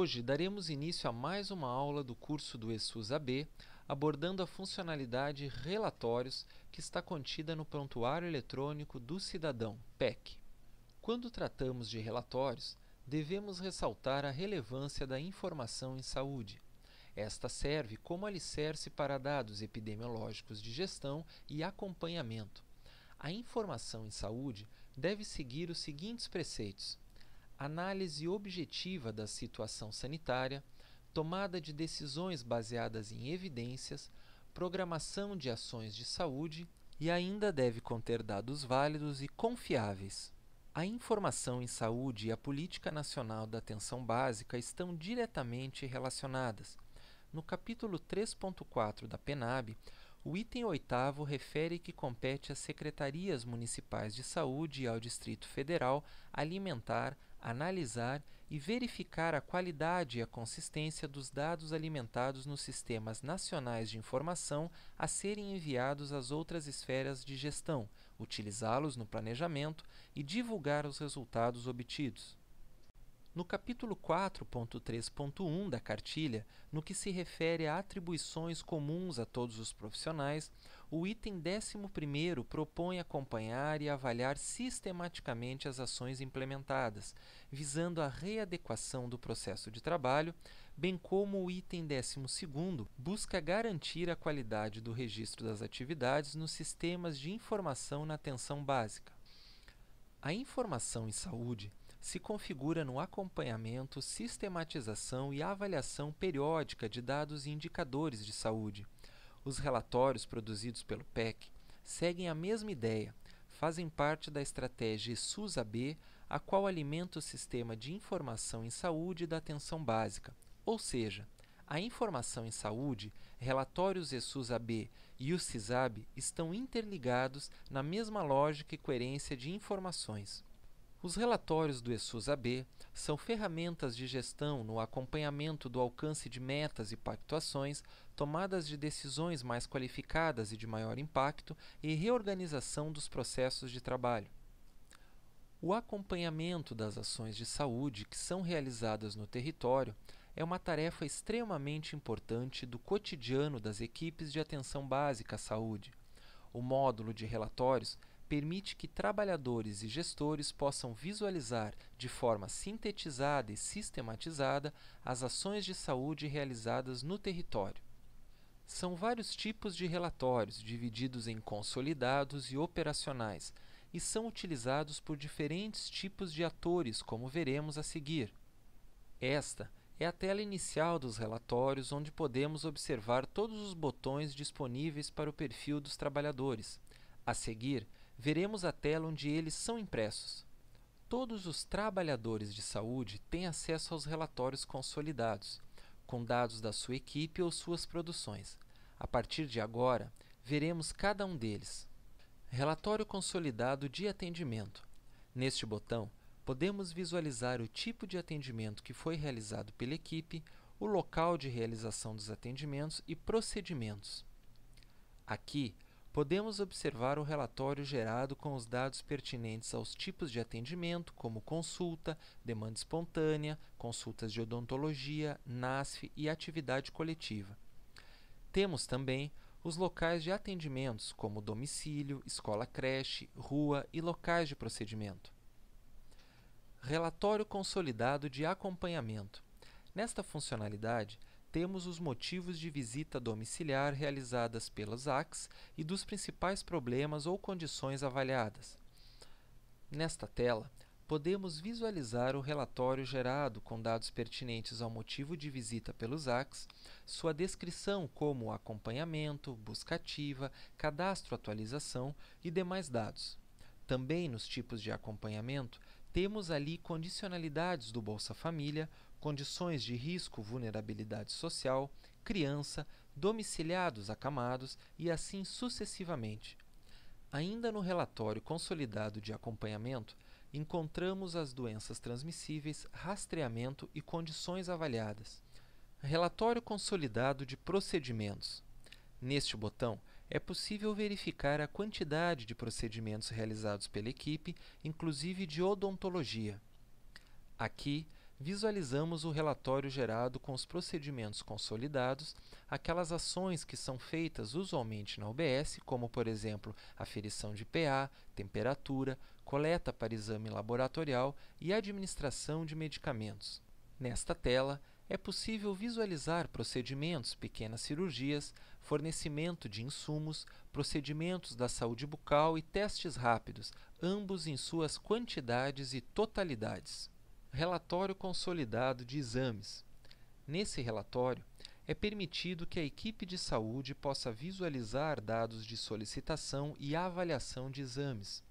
Hoje daremos início a mais uma aula do curso do ESUS AB, abordando a funcionalidade Relatórios que está contida no Prontuário Eletrônico do Cidadão, PEC. Quando tratamos de relatórios, devemos ressaltar a relevância da informação em saúde. Esta serve como alicerce para dados epidemiológicos de gestão e acompanhamento. A informação em saúde deve seguir os seguintes preceitos: análise objetiva da situação sanitária, tomada de decisões baseadas em evidências, programação de ações de saúde e ainda deve conter dados válidos e confiáveis. A informação em saúde e a política nacional da atenção básica estão diretamente relacionadas. No capítulo 3.4 da PNAB, o item 8 refere que compete às secretarias municipais de saúde e ao Distrito Federal alimentar analisar e verificar a qualidade e a consistência dos dados alimentados nos sistemas nacionais de informação a serem enviados às outras esferas de gestão, utilizá-los no planejamento e divulgar os resultados obtidos. No capítulo 4.3.1 da cartilha, no que se refere a atribuições comuns a todos os profissionais, o item 11 propõe acompanhar e avaliar sistematicamente as ações implementadas, visando a readequação do processo de trabalho, bem como o item 12 busca garantir a qualidade do registro das atividades nos sistemas de informação na atenção básica. A informação em saúde se configura no acompanhamento, sistematização e avaliação periódica de dados e indicadores de saúde os relatórios produzidos pelo PEC seguem a mesma ideia, fazem parte da estratégia SUS-AB, a qual alimenta o sistema de informação em saúde da atenção básica, ou seja, a informação em saúde, relatórios ESUS-AB e o CISAB estão interligados na mesma lógica e coerência de informações. Os relatórios do ESUS-AB são ferramentas de gestão no acompanhamento do alcance de metas e pactuações, tomadas de decisões mais qualificadas e de maior impacto e reorganização dos processos de trabalho. O acompanhamento das ações de saúde que são realizadas no território é uma tarefa extremamente importante do cotidiano das equipes de atenção básica à saúde. O módulo de relatórios permite que trabalhadores e gestores possam visualizar de forma sintetizada e sistematizada as ações de saúde realizadas no território. São vários tipos de relatórios, divididos em consolidados e operacionais, e são utilizados por diferentes tipos de atores, como veremos a seguir. Esta é a tela inicial dos relatórios, onde podemos observar todos os botões disponíveis para o perfil dos trabalhadores. A seguir, veremos a tela onde eles são impressos. Todos os trabalhadores de saúde têm acesso aos relatórios consolidados, com dados da sua equipe ou suas produções. A partir de agora, veremos cada um deles. Relatório consolidado de atendimento. Neste botão, podemos visualizar o tipo de atendimento que foi realizado pela equipe, o local de realização dos atendimentos e procedimentos. Aqui, podemos observar o relatório gerado com os dados pertinentes aos tipos de atendimento, como consulta, demanda espontânea, consultas de odontologia, NASF e atividade coletiva. Temos também os locais de atendimentos, como domicílio, escola-creche, rua e locais de procedimento. Relatório Consolidado de Acompanhamento. Nesta funcionalidade, temos os motivos de visita domiciliar realizadas pelas ACs e dos principais problemas ou condições avaliadas. Nesta tela, podemos visualizar o relatório gerado com dados pertinentes ao motivo de visita pelos ACs, sua descrição como acompanhamento, busca ativa, cadastro atualização e demais dados. Também nos tipos de acompanhamento, temos ali condicionalidades do Bolsa Família, condições de risco, vulnerabilidade social, criança, domiciliados acamados e assim sucessivamente. Ainda no relatório consolidado de acompanhamento, encontramos as doenças transmissíveis, rastreamento e condições avaliadas. Relatório consolidado de procedimentos. Neste botão, é possível verificar a quantidade de procedimentos realizados pela equipe, inclusive de odontologia. Aqui, visualizamos o relatório gerado com os procedimentos consolidados, aquelas ações que são feitas usualmente na UBS, como, por exemplo, aferição de PA, temperatura, coleta para exame laboratorial e administração de medicamentos. Nesta tela, é possível visualizar procedimentos, pequenas cirurgias, fornecimento de insumos, procedimentos da saúde bucal e testes rápidos, ambos em suas quantidades e totalidades. Relatório consolidado de exames. Nesse relatório, é permitido que a equipe de saúde possa visualizar dados de solicitação e avaliação de exames.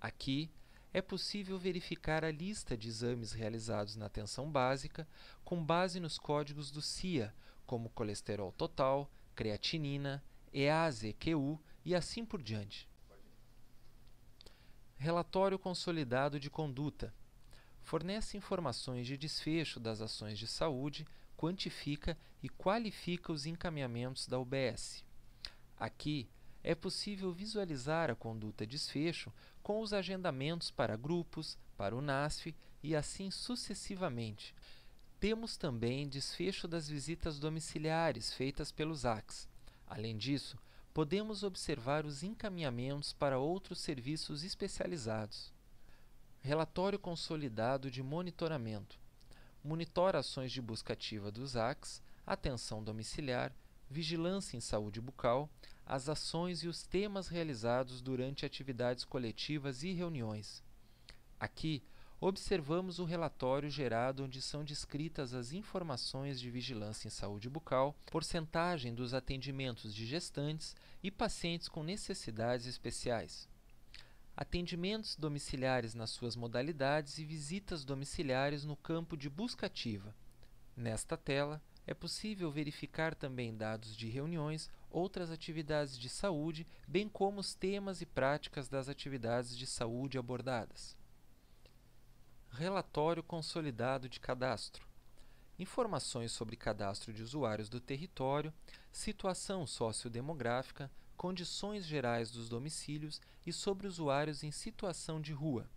Aqui, é possível verificar a lista de exames realizados na atenção básica com base nos códigos do CIA, como colesterol total, creatinina, EASEQ e assim por diante. Relatório Consolidado de Conduta fornece informações de desfecho das ações de saúde, quantifica e qualifica os encaminhamentos da UBS. Aqui, é possível visualizar a conduta desfecho com os agendamentos para grupos, para o NASF e assim sucessivamente. Temos também desfecho das visitas domiciliares feitas pelos ACs. Além disso, podemos observar os encaminhamentos para outros serviços especializados. Relatório Consolidado de Monitoramento monitora ações de busca ativa dos ACs, atenção domiciliar, vigilância em saúde bucal, as ações e os temas realizados durante atividades coletivas e reuniões. Aqui, observamos o relatório gerado onde são descritas as informações de vigilância em saúde bucal, porcentagem dos atendimentos de gestantes e pacientes com necessidades especiais. Atendimentos domiciliares nas suas modalidades e visitas domiciliares no campo de busca ativa. Nesta tela, é possível verificar também dados de reuniões, outras atividades de saúde, bem como os temas e práticas das atividades de saúde abordadas. Relatório consolidado de cadastro. Informações sobre cadastro de usuários do território, situação sociodemográfica, condições gerais dos domicílios e sobre usuários em situação de rua.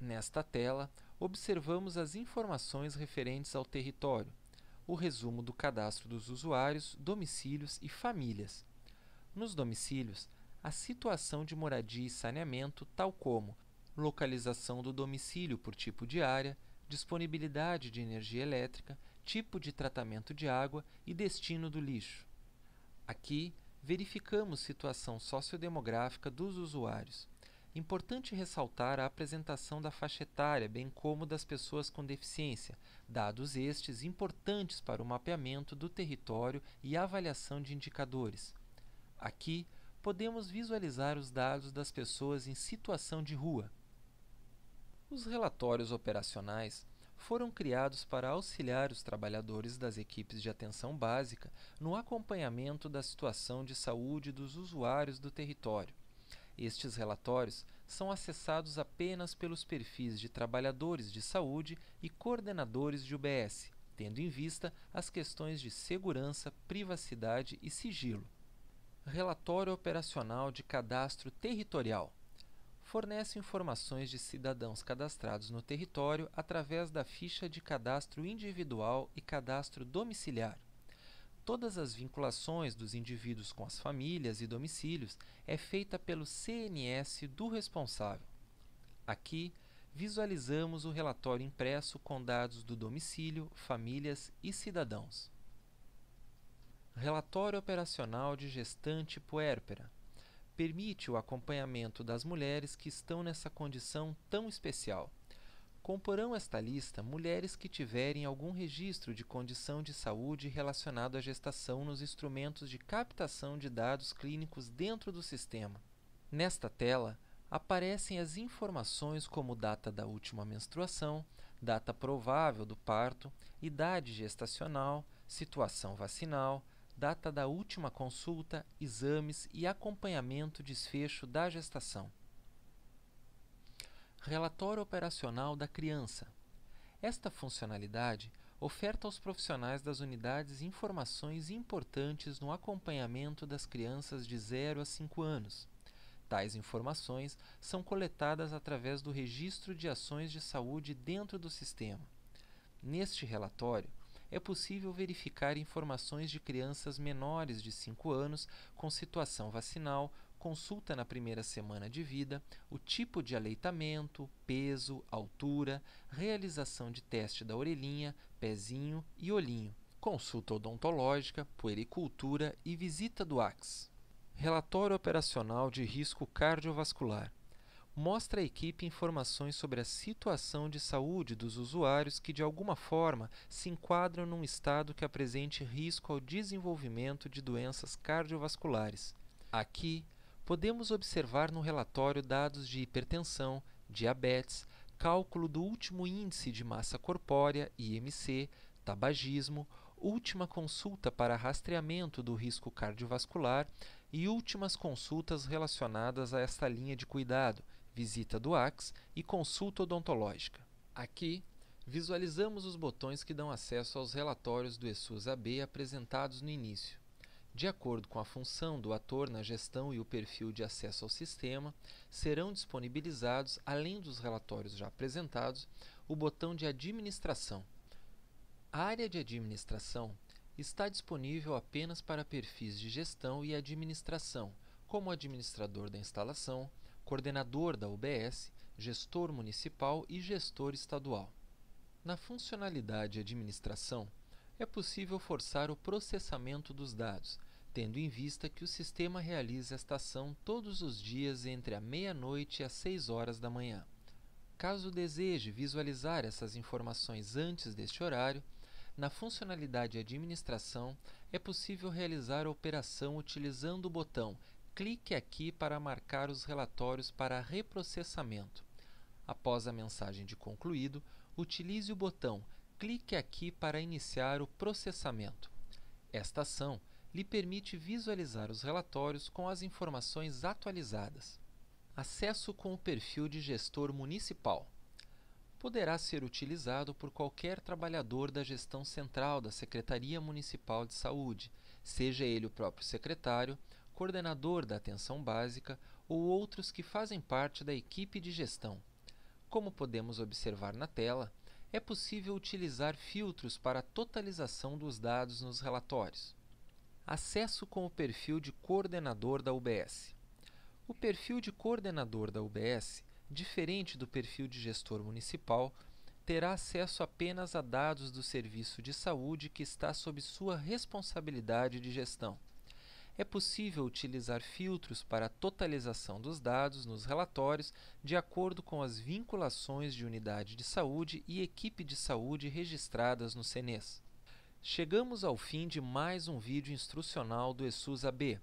Nesta tela, observamos as informações referentes ao território, o resumo do cadastro dos usuários, domicílios e famílias. Nos domicílios, a situação de moradia e saneamento, tal como localização do domicílio por tipo de área, disponibilidade de energia elétrica, tipo de tratamento de água e destino do lixo. Aqui, verificamos situação sociodemográfica dos usuários. Importante ressaltar a apresentação da faixa etária, bem como das pessoas com deficiência, dados estes importantes para o mapeamento do território e avaliação de indicadores. Aqui, podemos visualizar os dados das pessoas em situação de rua. Os relatórios operacionais foram criados para auxiliar os trabalhadores das equipes de atenção básica no acompanhamento da situação de saúde dos usuários do território. Estes relatórios são acessados apenas pelos perfis de trabalhadores de saúde e coordenadores de UBS, tendo em vista as questões de segurança, privacidade e sigilo. Relatório Operacional de Cadastro Territorial fornece informações de cidadãos cadastrados no território através da ficha de cadastro individual e cadastro domiciliar. Todas as vinculações dos indivíduos com as famílias e domicílios é feita pelo CNS do responsável. Aqui, visualizamos o relatório impresso com dados do domicílio, famílias e cidadãos. Relatório Operacional de Gestante Puérpera permite o acompanhamento das mulheres que estão nessa condição tão especial. Comporão esta lista mulheres que tiverem algum registro de condição de saúde relacionado à gestação nos instrumentos de captação de dados clínicos dentro do sistema. Nesta tela, aparecem as informações como data da última menstruação, data provável do parto, idade gestacional, situação vacinal, data da última consulta, exames e acompanhamento desfecho da gestação. Relatório Operacional da Criança. Esta funcionalidade oferta aos profissionais das unidades informações importantes no acompanhamento das crianças de 0 a 5 anos. Tais informações são coletadas através do registro de ações de saúde dentro do sistema. Neste relatório, é possível verificar informações de crianças menores de 5 anos com situação vacinal, consulta na primeira semana de vida, o tipo de aleitamento, peso, altura, realização de teste da orelhinha, pezinho e olhinho, consulta odontológica, puericultura e visita do AX. Relatório operacional de risco cardiovascular. Mostra à equipe informações sobre a situação de saúde dos usuários que, de alguma forma, se enquadram num estado que apresente risco ao desenvolvimento de doenças cardiovasculares. Aqui, podemos observar no relatório dados de hipertensão, diabetes, cálculo do último índice de massa corpórea, IMC, tabagismo, última consulta para rastreamento do risco cardiovascular e últimas consultas relacionadas a esta linha de cuidado, visita do AX e consulta odontológica. Aqui, visualizamos os botões que dão acesso aos relatórios do ESUS-AB apresentados no início. De acordo com a função do ator na gestão e o perfil de acesso ao sistema, serão disponibilizados, além dos relatórios já apresentados, o botão de Administração. A área de administração está disponível apenas para perfis de gestão e administração, como administrador da instalação, coordenador da UBS, gestor municipal e gestor estadual. Na funcionalidade Administração, é possível forçar o processamento dos dados, tendo em vista que o sistema realiza esta ação todos os dias entre a meia-noite e as 6 horas da manhã. Caso deseje visualizar essas informações antes deste horário, na funcionalidade Administração é possível realizar a operação utilizando o botão Clique aqui para marcar os relatórios para reprocessamento. Após a mensagem de concluído, utilize o botão clique aqui para iniciar o processamento. Esta ação lhe permite visualizar os relatórios com as informações atualizadas. Acesso com o perfil de gestor municipal. Poderá ser utilizado por qualquer trabalhador da gestão central da Secretaria Municipal de Saúde, seja ele o próprio secretário, coordenador da atenção básica ou outros que fazem parte da equipe de gestão. Como podemos observar na tela, é possível utilizar filtros para a totalização dos dados nos relatórios. Acesso com o perfil de coordenador da UBS. O perfil de coordenador da UBS, diferente do perfil de gestor municipal, terá acesso apenas a dados do serviço de saúde que está sob sua responsabilidade de gestão é possível utilizar filtros para a totalização dos dados nos relatórios de acordo com as vinculações de unidade de saúde e equipe de saúde registradas no CNES. Chegamos ao fim de mais um vídeo instrucional do ESUS AB.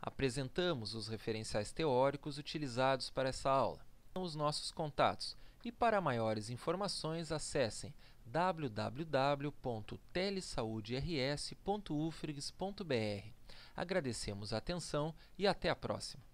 Apresentamos os referenciais teóricos utilizados para essa aula. Os nossos contatos e para maiores informações acessem www.telesauders.ufrgs.br. Agradecemos a atenção e até a próxima.